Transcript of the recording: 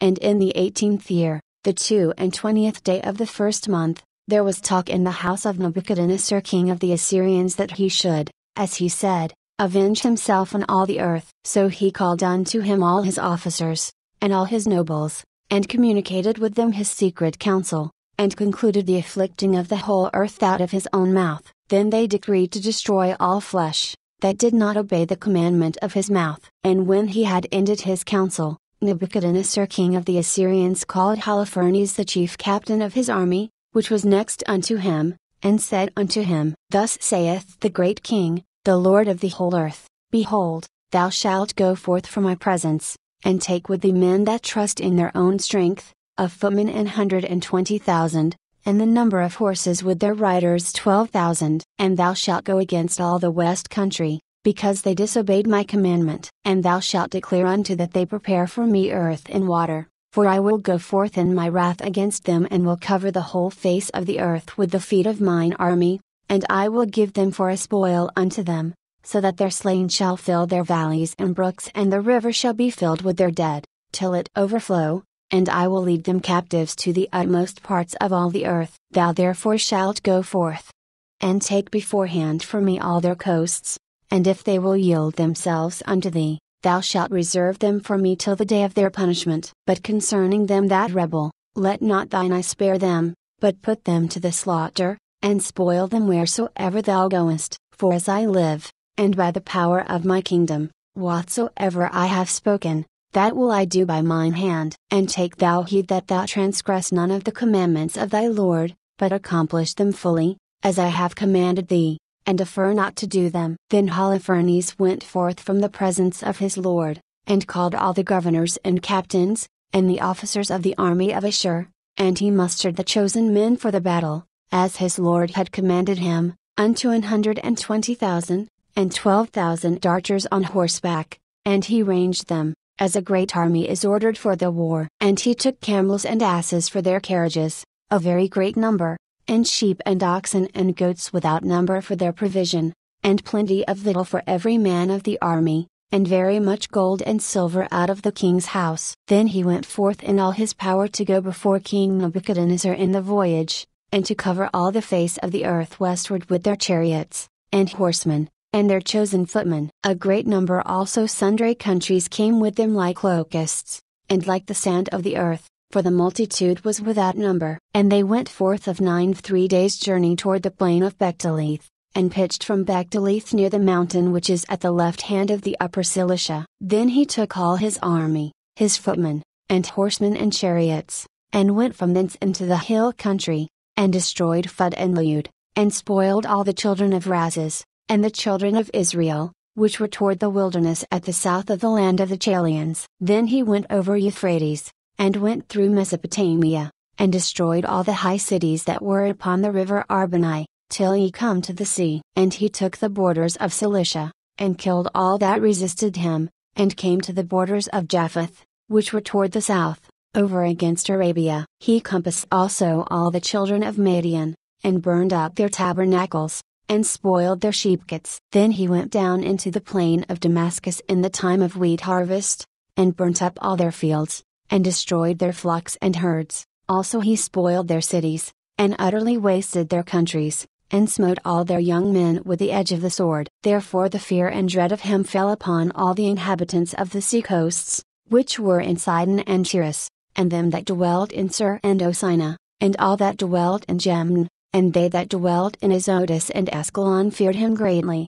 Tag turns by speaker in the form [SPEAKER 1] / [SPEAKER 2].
[SPEAKER 1] and in the 18th year, the 2 and 20th day of the first month, there was talk in the house of Nebuchadnezzar king of the Assyrians that he should, as he said, avenge himself on all the earth. So he called unto him all his officers, and all his nobles, and communicated with them his secret counsel, and concluded the afflicting of the whole earth out of his own mouth. Then they decreed to destroy all flesh, that did not obey the commandment of his mouth. And when he had ended his counsel, Nebuchadnezzar king of the Assyrians called Holofernes the chief captain of his army, which was next unto him, and said unto him, Thus saith the great king, the Lord of the whole earth, Behold, thou shalt go forth from my presence, and take with thee men that trust in their own strength, of footmen an hundred and twenty thousand, and the number of horses with their riders twelve thousand. And thou shalt go against all the west country, because they disobeyed my commandment. And thou shalt declare unto that they prepare for me earth and water, for I will go forth in my wrath against them and will cover the whole face of the earth with the feet of mine army, and I will give them for a spoil unto them, so that their slain shall fill their valleys and brooks, and the river shall be filled with their dead, till it overflow, and I will lead them captives to the utmost parts of all the earth. Thou therefore shalt go forth and take beforehand for me all their coasts, and if they will yield themselves unto thee, thou shalt reserve them for me till the day of their punishment. But concerning them that rebel, let not thine eye spare them, but put them to the slaughter, and spoil them wheresoever thou goest. For as I live, and by the power of my kingdom, whatsoever I have spoken, that will I do by mine hand. And take thou heed that thou transgress none of the commandments of thy Lord, but accomplish them fully, as I have commanded thee and defer not to do them. Then Holofernes went forth from the presence of his Lord, and called all the governors and captains, and the officers of the army of Ashur, and he mustered the chosen men for the battle, as his Lord had commanded him, unto an hundred and twenty thousand, and twelve thousand archers on horseback, and he ranged them, as a great army is ordered for the war. And he took camels and asses for their carriages, a very great number, and sheep and oxen and goats without number for their provision, and plenty of victual for every man of the army, and very much gold and silver out of the king's house. Then he went forth in all his power to go before King Nebuchadnezzar in the voyage, and to cover all the face of the earth westward with their chariots, and horsemen, and their chosen footmen. A great number also sundry countries came with them like locusts, and like the sand of the earth, for the multitude was without number. And they went forth of nine three days' journey toward the plain of Bectalith, and pitched from Bectalith near the mountain which is at the left hand of the upper Cilicia. Then he took all his army, his footmen, and horsemen and chariots, and went from thence into the hill country, and destroyed Phud and Leud, and spoiled all the children of Razes, and the children of Israel, which were toward the wilderness at the south of the land of the Chalians. Then he went over Euphrates, and went through Mesopotamia, and destroyed all the high cities that were upon the river Arbanai, till he come to the sea. And he took the borders of Cilicia, and killed all that resisted him, and came to the borders of Japheth, which were toward the south, over against Arabia. He compassed also all the children of Madian, and burned up their tabernacles, and spoiled their sheepcots. Then he went down into the plain of Damascus in the time of wheat harvest, and burnt up all their fields, and destroyed their flocks and herds, also he spoiled their cities, and utterly wasted their countries, and smote all their young men with the edge of the sword. Therefore the fear and dread of him fell upon all the inhabitants of the sea coasts, which were in Sidon and Tiras, and them that dwelt in Sir and Osina, and all that dwelt in Jemn, and they that dwelt in Azotus and Ascalon feared him greatly,